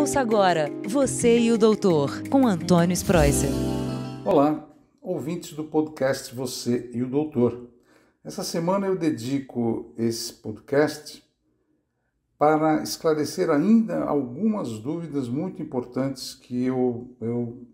Ouça agora Você e o Doutor, com Antônio Spreuser. Olá, ouvintes do podcast Você e o Doutor. Essa semana eu dedico esse podcast para esclarecer ainda algumas dúvidas muito importantes que eu, eu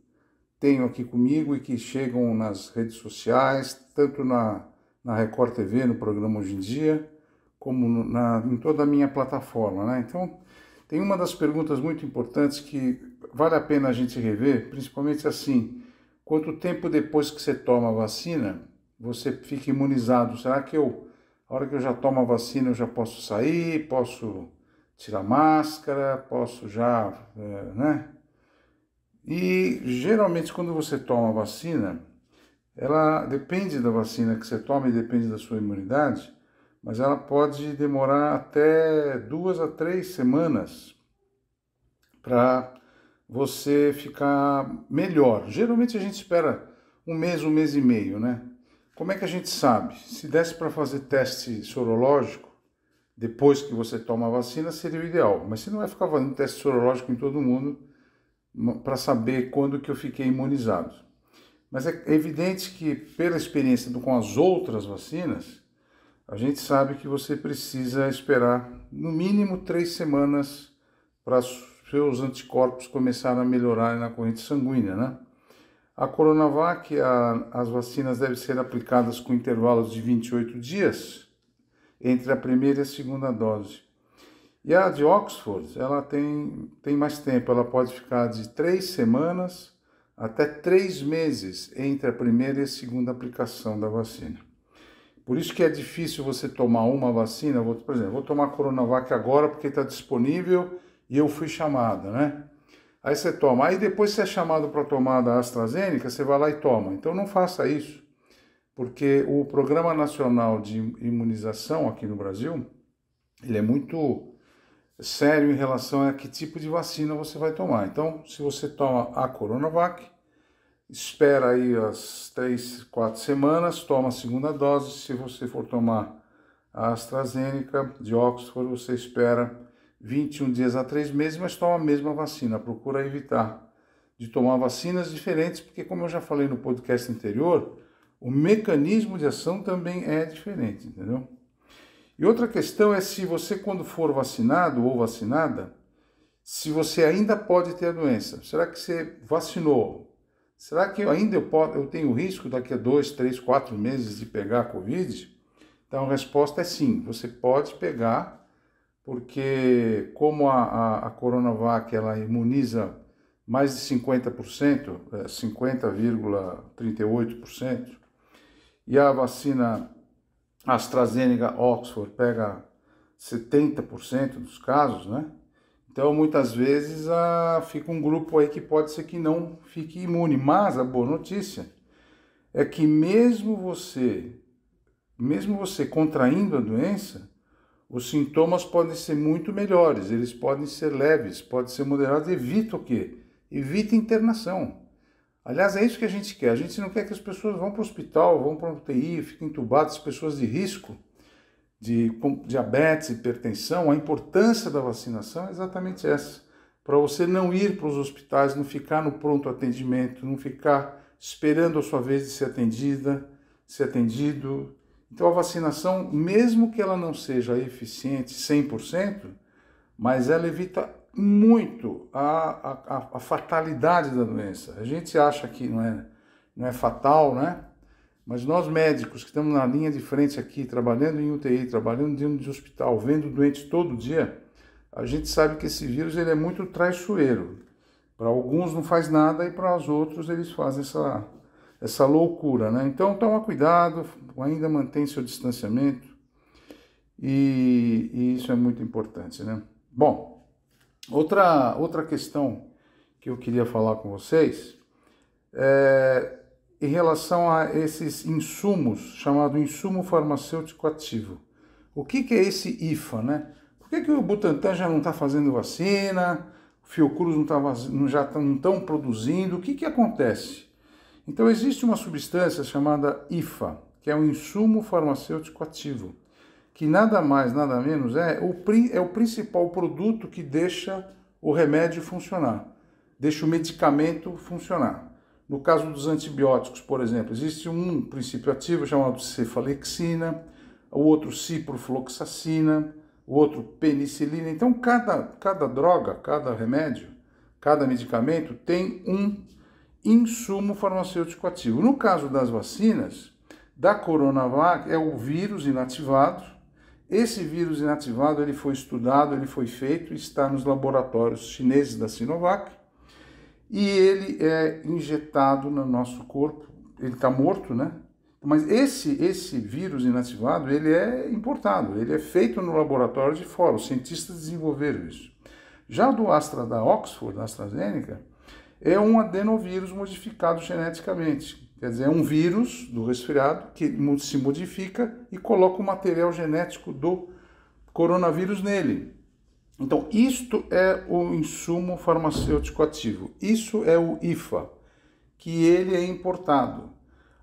tenho aqui comigo e que chegam nas redes sociais, tanto na, na Record TV, no programa Hoje em Dia, como na, em toda a minha plataforma. Né? Então, tem uma das perguntas muito importantes que vale a pena a gente rever, principalmente assim: quanto tempo depois que você toma a vacina você fica imunizado? Será que eu, a hora que eu já tomo a vacina, eu já posso sair, posso tirar máscara, posso já, eh, né? E geralmente quando você toma a vacina, ela depende da vacina que você toma e depende da sua imunidade mas ela pode demorar até duas a três semanas para você ficar melhor. Geralmente a gente espera um mês, um mês e meio, né? Como é que a gente sabe? Se desse para fazer teste sorológico, depois que você toma a vacina, seria o ideal. Mas você não vai ficar fazendo teste sorológico em todo mundo para saber quando que eu fiquei imunizado. Mas é evidente que, pela experiência com as outras vacinas, a gente sabe que você precisa esperar no mínimo três semanas para seus anticorpos começarem a melhorar na corrente sanguínea, né? A Coronavac, a, as vacinas devem ser aplicadas com intervalos de 28 dias entre a primeira e a segunda dose. E a de Oxford, ela tem, tem mais tempo, ela pode ficar de três semanas até três meses entre a primeira e a segunda aplicação da vacina. Por isso que é difícil você tomar uma vacina, vou, por exemplo, vou tomar a Coronavac agora porque está disponível e eu fui chamada, né? Aí você toma, aí depois você é chamado para tomar da AstraZeneca, você vai lá e toma. Então não faça isso, porque o Programa Nacional de Imunização aqui no Brasil, ele é muito sério em relação a que tipo de vacina você vai tomar. Então, se você toma a Coronavac, espera aí as três, quatro semanas, toma a segunda dose. Se você for tomar a AstraZeneca de Oxford, você espera 21 dias a três meses, mas toma a mesma vacina. Procura evitar de tomar vacinas diferentes, porque, como eu já falei no podcast anterior, o mecanismo de ação também é diferente, entendeu? E outra questão é se você, quando for vacinado ou vacinada, se você ainda pode ter a doença. Será que você vacinou, Será que eu ainda eu, posso, eu tenho risco daqui a dois, três, quatro meses de pegar a Covid? Então a resposta é sim, você pode pegar, porque como a, a, a Coronavac ela imuniza mais de 50%, 50,38%, é, e a vacina AstraZeneca Oxford pega 70% dos casos, né? Então, muitas vezes, ah, fica um grupo aí que pode ser que não fique imune. Mas a boa notícia é que mesmo você, mesmo você contraindo a doença, os sintomas podem ser muito melhores, eles podem ser leves, podem ser moderados. Evita o quê? Evita internação. Aliás, é isso que a gente quer. A gente não quer que as pessoas vão para o hospital, vão para o UTI, fiquem entubadas, pessoas de risco de diabetes, hipertensão, a importância da vacinação é exatamente essa. Para você não ir para os hospitais, não ficar no pronto atendimento, não ficar esperando a sua vez de ser atendida, ser atendido. Então a vacinação, mesmo que ela não seja eficiente 100%, mas ela evita muito a, a, a fatalidade da doença. A gente acha que não é, não é fatal, né? Mas nós médicos que estamos na linha de frente aqui, trabalhando em UTI, trabalhando dentro de hospital, vendo doentes todo dia, a gente sabe que esse vírus ele é muito traiçoeiro. Para alguns não faz nada e para os outros eles fazem essa, essa loucura, né? Então toma cuidado, ainda mantém seu distanciamento e, e isso é muito importante, né? Bom, outra, outra questão que eu queria falar com vocês é em relação a esses insumos, chamado insumo farmacêutico ativo. O que, que é esse IFA, né? Por que, que o Butantan já não está fazendo vacina? O Fiocruz não tá, não, já não estão produzindo? O que, que acontece? Então, existe uma substância chamada IFA, que é um insumo farmacêutico ativo, que nada mais, nada menos é o, é o principal produto que deixa o remédio funcionar, deixa o medicamento funcionar. No caso dos antibióticos, por exemplo, existe um princípio ativo chamado cefalexina, o outro ciprofloxacina, o outro penicilina. Então, cada, cada droga, cada remédio, cada medicamento tem um insumo farmacêutico ativo. No caso das vacinas, da Coronavac é o vírus inativado. Esse vírus inativado ele foi estudado, ele foi feito, e está nos laboratórios chineses da Sinovac e ele é injetado no nosso corpo. Ele está morto, né? Mas esse, esse vírus inativado, ele é importado, ele é feito no laboratório de fora, os cientistas desenvolveram isso. Já do Astra da Oxford, da AstraZeneca, é um adenovírus modificado geneticamente. Quer dizer, é um vírus do resfriado que se modifica e coloca o material genético do coronavírus nele. Então, isto é o insumo farmacêutico ativo. Isso é o IFA, que ele é importado.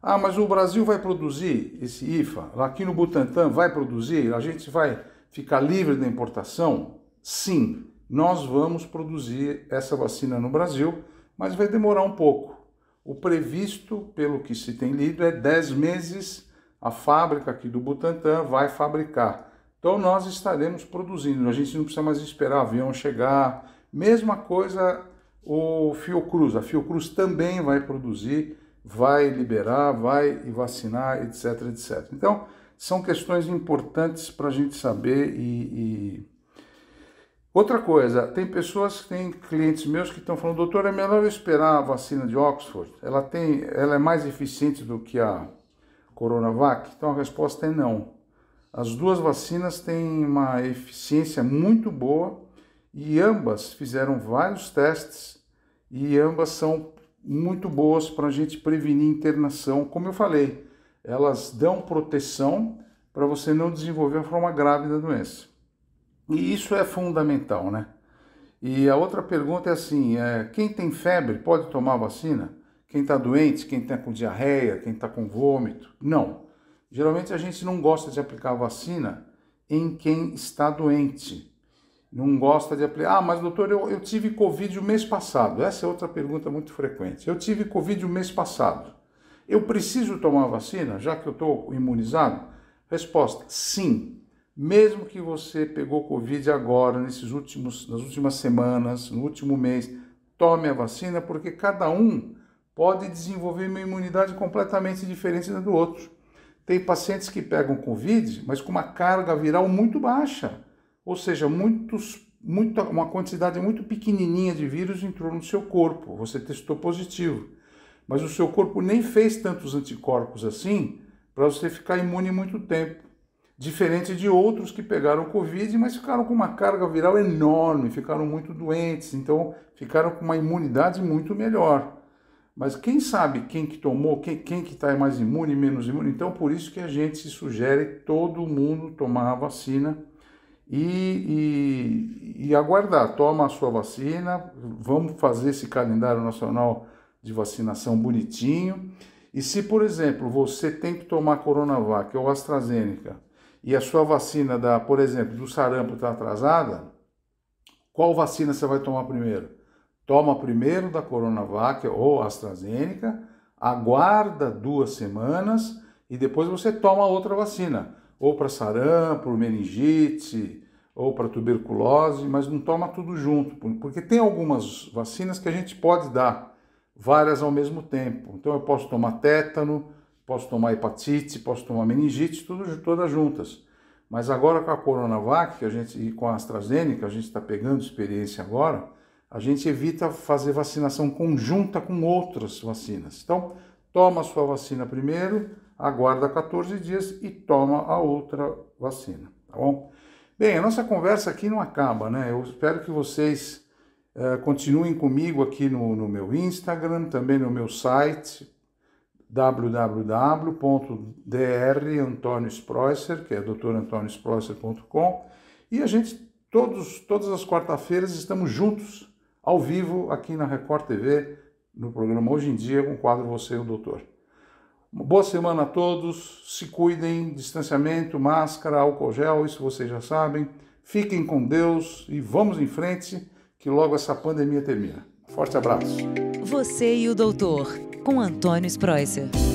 Ah, mas o Brasil vai produzir esse IFA? Aqui no Butantan vai produzir? A gente vai ficar livre da importação? Sim, nós vamos produzir essa vacina no Brasil, mas vai demorar um pouco. O previsto, pelo que se tem lido, é 10 meses. A fábrica aqui do Butantan vai fabricar. Então nós estaremos produzindo, a gente não precisa mais esperar o avião chegar. Mesma coisa o Fiocruz, a Fiocruz também vai produzir, vai liberar, vai vacinar, etc, etc. Então são questões importantes para a gente saber e, e... Outra coisa, tem pessoas, tem clientes meus que estão falando, doutor, é melhor eu esperar a vacina de Oxford? Ela, tem, ela é mais eficiente do que a Coronavac? Então a resposta é não. As duas vacinas têm uma eficiência muito boa e ambas fizeram vários testes e ambas são muito boas para a gente prevenir internação. Como eu falei, elas dão proteção para você não desenvolver a forma grave da doença. E isso é fundamental, né? E a outra pergunta é assim: é, quem tem febre pode tomar vacina? Quem está doente, quem está com diarreia, quem está com vômito? Não. Geralmente a gente não gosta de aplicar a vacina em quem está doente. Não gosta de aplicar. Ah, mas doutor, eu, eu tive Covid o mês passado. Essa é outra pergunta muito frequente. Eu tive Covid o mês passado. Eu preciso tomar vacina, já que eu estou imunizado? Resposta: sim. Mesmo que você pegou Covid agora, nesses últimos, nas últimas semanas, no último mês, tome a vacina, porque cada um pode desenvolver uma imunidade completamente diferente da do outro. Tem pacientes que pegam Covid, mas com uma carga viral muito baixa, ou seja, muitos, muita, uma quantidade muito pequenininha de vírus entrou no seu corpo, você testou positivo, mas o seu corpo nem fez tantos anticorpos assim para você ficar imune muito tempo. Diferente de outros que pegaram Covid, mas ficaram com uma carga viral enorme, ficaram muito doentes, então ficaram com uma imunidade muito melhor. Mas quem sabe quem que tomou, quem, quem que está mais imune, menos imune? Então, por isso que a gente se sugere todo mundo tomar a vacina e, e, e aguardar. Toma a sua vacina, vamos fazer esse calendário nacional de vacinação bonitinho. E se, por exemplo, você tem que tomar Coronavac ou AstraZeneca e a sua vacina, da, por exemplo, do sarampo está atrasada, qual vacina você vai tomar primeiro? toma primeiro da Coronavac ou AstraZeneca, aguarda duas semanas e depois você toma outra vacina, ou para sarampo, meningite, ou para tuberculose, mas não toma tudo junto, porque tem algumas vacinas que a gente pode dar várias ao mesmo tempo. Então eu posso tomar tétano, posso tomar hepatite, posso tomar meningite, tudo todas juntas. Mas agora com a Coronavac, que a gente e com a AstraZeneca, a gente está pegando experiência agora, a gente evita fazer vacinação conjunta com outras vacinas. Então, toma a sua vacina primeiro, aguarda 14 dias e toma a outra vacina, tá bom? Bem, a nossa conversa aqui não acaba, né? Eu espero que vocês uh, continuem comigo aqui no, no meu Instagram, também no meu site, www.drantonio que é drantonio e a gente todos todas as quarta-feiras estamos juntos ao vivo aqui na Record TV, no programa Hoje em Dia, com o quadro Você e o Doutor. Uma boa semana a todos, se cuidem, distanciamento, máscara, álcool gel, isso vocês já sabem. Fiquem com Deus e vamos em frente, que logo essa pandemia termina. Forte abraço. Você e o Doutor, com Antônio Spreusser.